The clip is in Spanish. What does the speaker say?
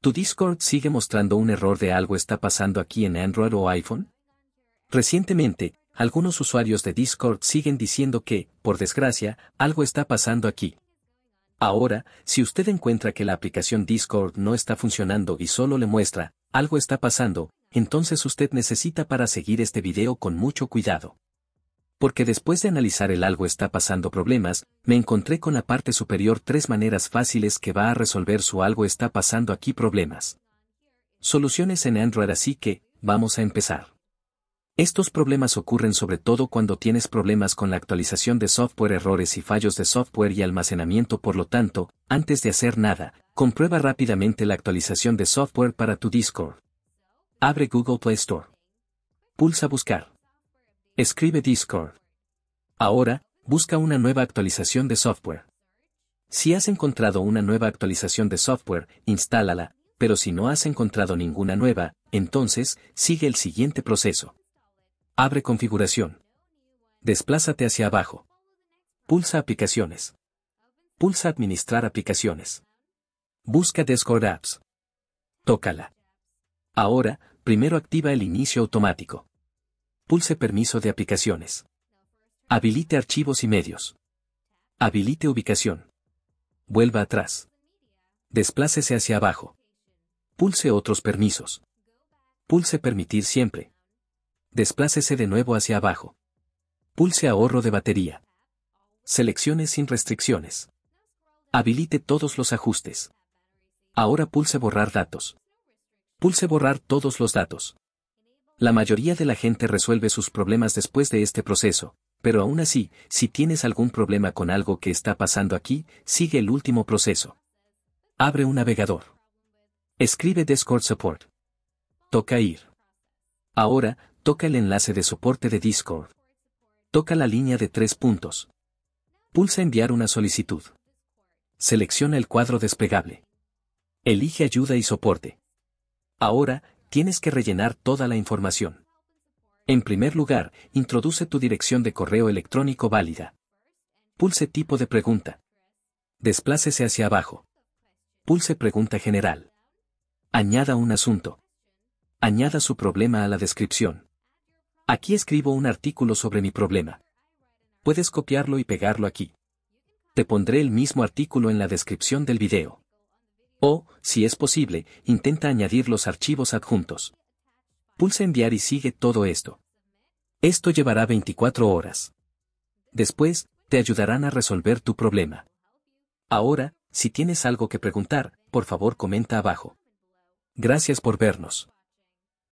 ¿Tu Discord sigue mostrando un error de algo está pasando aquí en Android o iPhone? Recientemente, algunos usuarios de Discord siguen diciendo que, por desgracia, algo está pasando aquí. Ahora, si usted encuentra que la aplicación Discord no está funcionando y solo le muestra, algo está pasando, entonces usted necesita para seguir este video con mucho cuidado porque después de analizar el algo está pasando problemas, me encontré con la parte superior tres maneras fáciles que va a resolver su algo está pasando aquí problemas. Soluciones en Android así que, vamos a empezar. Estos problemas ocurren sobre todo cuando tienes problemas con la actualización de software, errores y fallos de software y almacenamiento, por lo tanto, antes de hacer nada, comprueba rápidamente la actualización de software para tu Discord. Abre Google Play Store. Pulsa Buscar. Escribe Discord. Ahora, busca una nueva actualización de software. Si has encontrado una nueva actualización de software, instálala, pero si no has encontrado ninguna nueva, entonces, sigue el siguiente proceso. Abre configuración. Desplázate hacia abajo. Pulsa aplicaciones. Pulsa administrar aplicaciones. Busca Discord Apps. Tócala. Ahora, primero activa el inicio automático. Pulse Permiso de aplicaciones. Habilite archivos y medios. Habilite ubicación. Vuelva atrás. Desplácese hacia abajo. Pulse otros permisos. Pulse permitir siempre. Desplácese de nuevo hacia abajo. Pulse ahorro de batería. Seleccione sin restricciones. Habilite todos los ajustes. Ahora pulse borrar datos. Pulse borrar todos los datos. La mayoría de la gente resuelve sus problemas después de este proceso, pero aún así, si tienes algún problema con algo que está pasando aquí, sigue el último proceso. Abre un navegador. Escribe Discord Support. Toca ir. Ahora, toca el enlace de soporte de Discord. Toca la línea de tres puntos. Pulsa enviar una solicitud. Selecciona el cuadro desplegable. Elige ayuda y soporte. Ahora, tienes que rellenar toda la información. En primer lugar, introduce tu dirección de correo electrónico válida. Pulse tipo de pregunta. Desplácese hacia abajo. Pulse pregunta general. Añada un asunto. Añada su problema a la descripción. Aquí escribo un artículo sobre mi problema. Puedes copiarlo y pegarlo aquí. Te pondré el mismo artículo en la descripción del video. O, si es posible, intenta añadir los archivos adjuntos. Pulsa enviar y sigue todo esto. Esto llevará 24 horas. Después, te ayudarán a resolver tu problema. Ahora, si tienes algo que preguntar, por favor comenta abajo. Gracias por vernos.